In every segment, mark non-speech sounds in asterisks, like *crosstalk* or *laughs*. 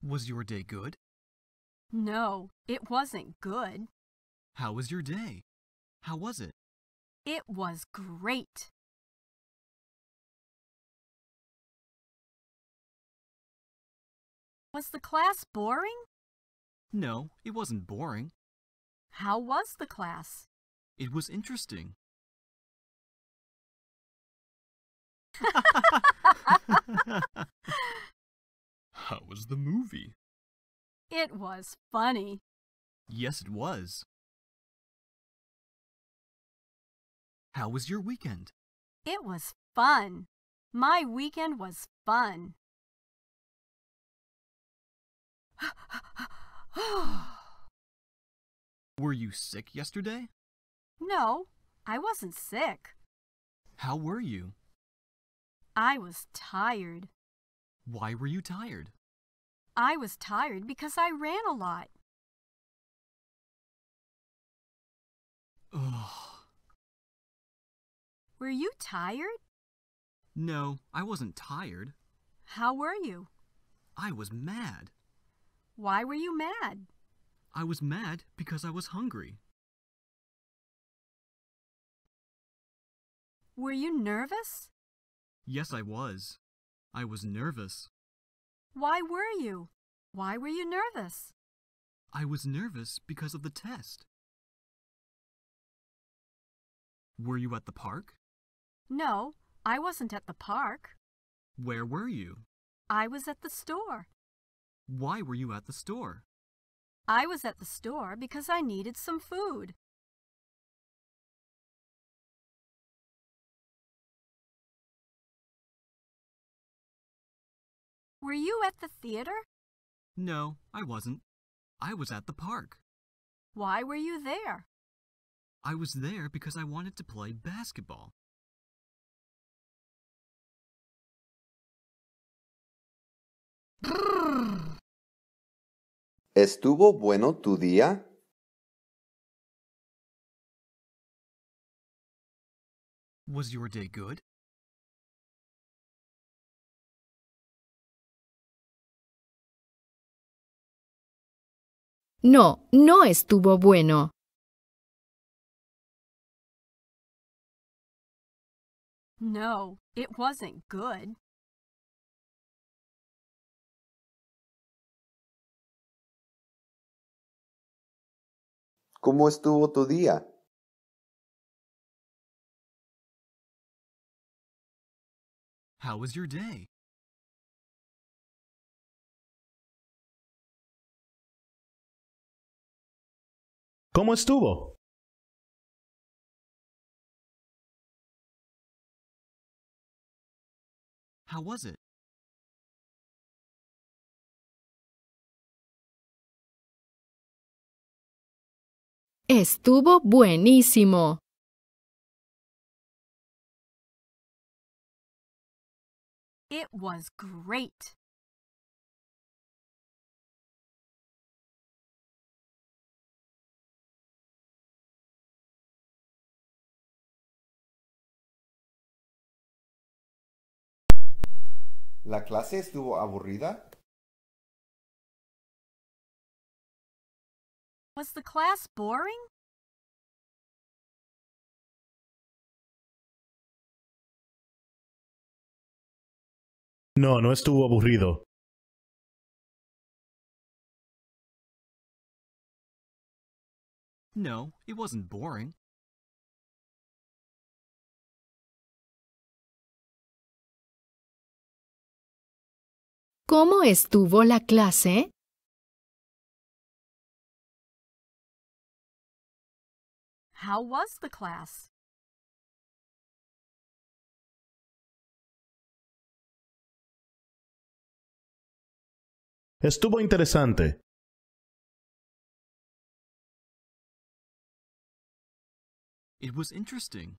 Was your day good? No, it wasn't good. How was your day? How was it? It was great. Was the class boring? No, it wasn't boring. How was the class? It was interesting. *laughs* *laughs* *laughs* How was the movie? It was funny. Yes, it was. How was your weekend? It was fun. My weekend was fun. *gasps* Were you sick yesterday? No, I wasn't sick. How were you? I was tired. Why were you tired? I was tired because I ran a lot. Ugh. Were you tired? No, I wasn't tired. How were you? I was mad. Why were you mad? I was mad because I was hungry. Were you nervous? Yes, I was. I was nervous. Why were you? Why were you nervous? I was nervous because of the test. Were you at the park? No, I wasn't at the park. Where were you? I was at the store. Why were you at the store? I was at the store because I needed some food. Were you at the theater? No, I wasn't. I was at the park. Why were you there? I was there because I wanted to play basketball. ¿Estuvo bueno tu día? Was your day good? No, no estuvo bueno. No, it wasn't good. ¿Cómo estuvo tu día? How was your day? ¿Cómo estuvo? How was it? Estuvo buenísimo. It was great. ¿La clase estuvo aburrida? Was the class boring? No, no estuvo aburrido. No, it wasn't boring. ¿Cómo estuvo la clase? Estuvo interesante. It was interesting.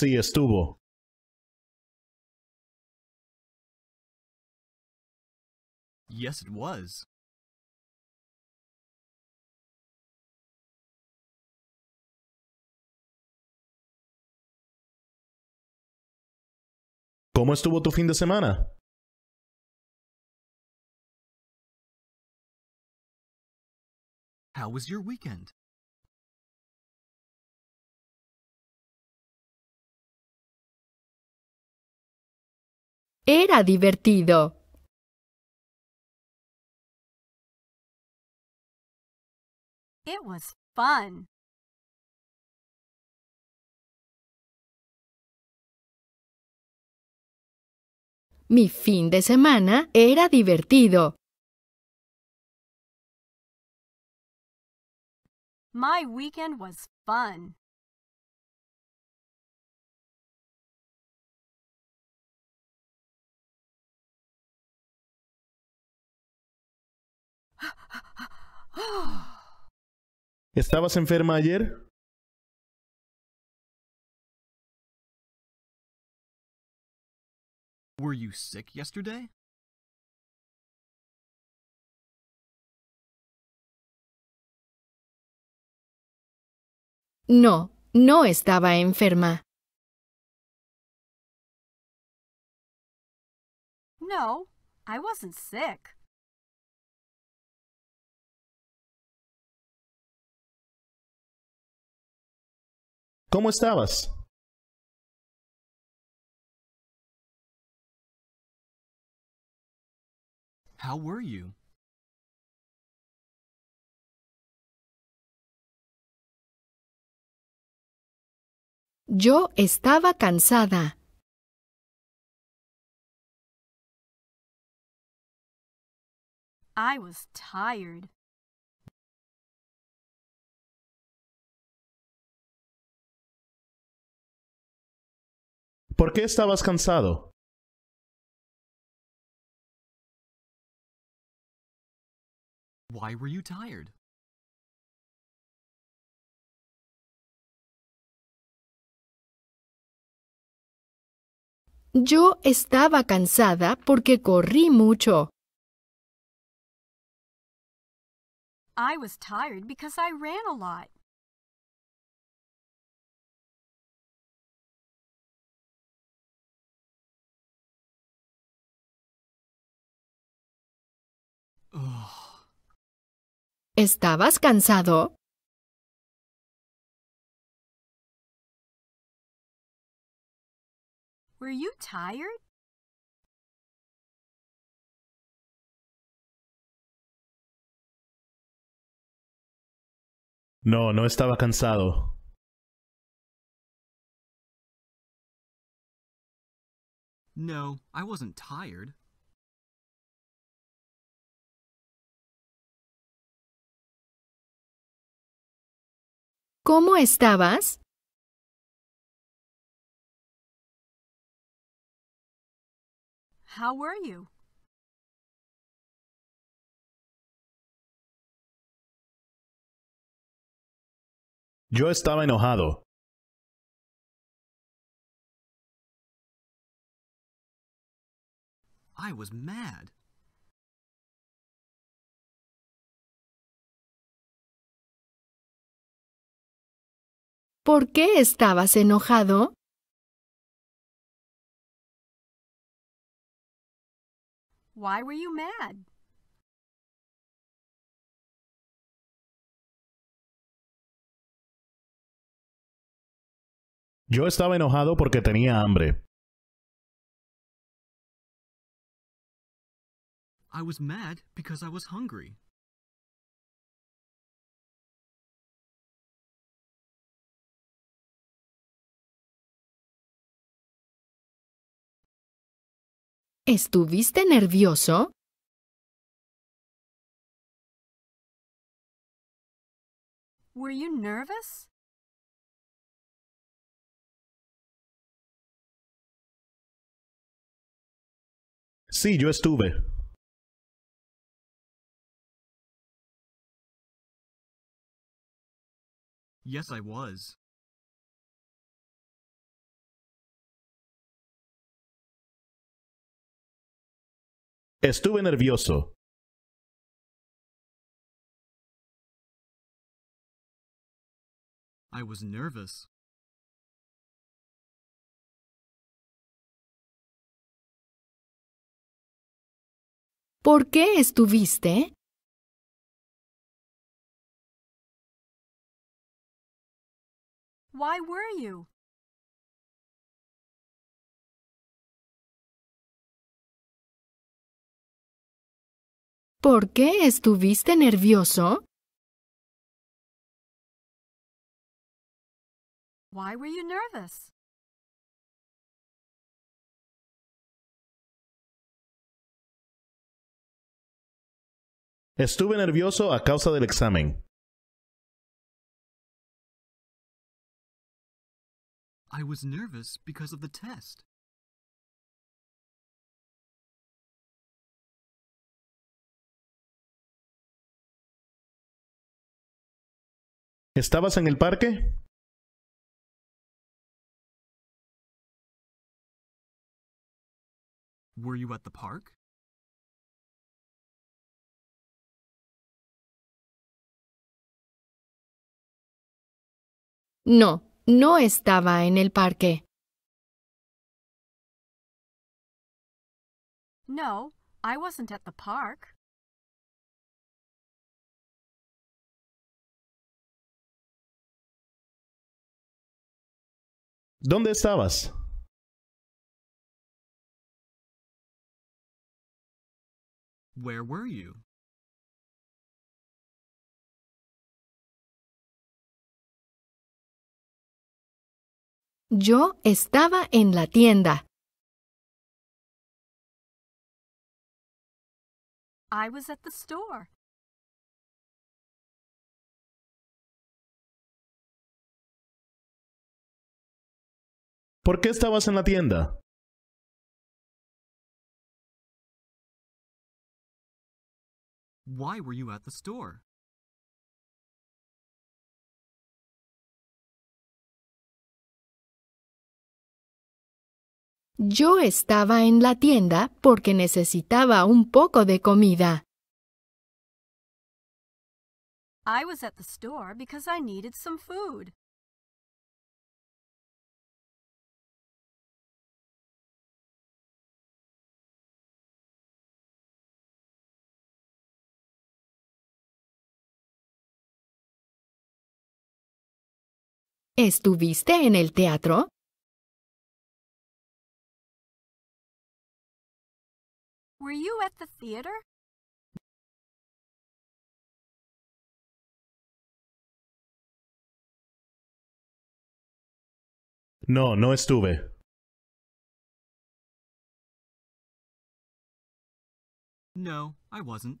Sí, estuvo. Yes, it was. ¿Cómo estuvo tu fin de semana? How was your weekend? Era divertido. It was fun. Mi fin de semana era divertido. My weekend was fun. ¿Estabas enferma ayer? Were you sick yesterday? No, no estaba enferma. No, I wasn't sick. ¿Cómo estabas? How were you? Yo estaba cansada. I was tired. ¿Por qué estabas cansado? Why were you tired? Yo estaba cansada porque corrí mucho. I was tired because I ran a lot. ¿Estabas cansado? Were you tired? No, no estaba cansado. No, I wasn't tired. ¿Cómo estabas? How were you? Yo estaba enojado. I was mad. ¿Por qué estabas enojado? Why were you mad? Yo estaba enojado porque tenía hambre. I was mad because I was hungry. ¿Estuviste nervioso? Were you nervous? Sí, yo estuve. Yes, I was. Estuve nervioso. I ¿Por qué estuviste? Why were you? ¿Por qué estuviste nervioso? Why were you nervous? Estuve nervioso a causa del examen. I was nervous because of the test. ¿Estabas en el parque? Were you at the park? No, no estaba en el parque. No, I wasn't at the park. ¿Dónde estabas? Where were you? Yo estaba en la tienda. I was at the store. ¿Por qué estabas en la tienda? Why were you at the store? Yo estaba en la tienda porque necesitaba un poco de comida. I was at the store because I needed some food. ¿Estuviste en el teatro? Were you at the theater? No, no estuve. No, I wasn't.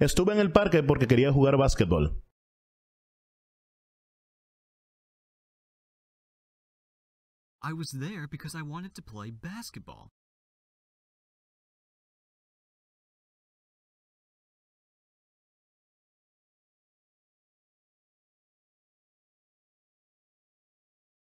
Estuve en el parque porque quería jugar básquetbol. I was there because I wanted to play basketball.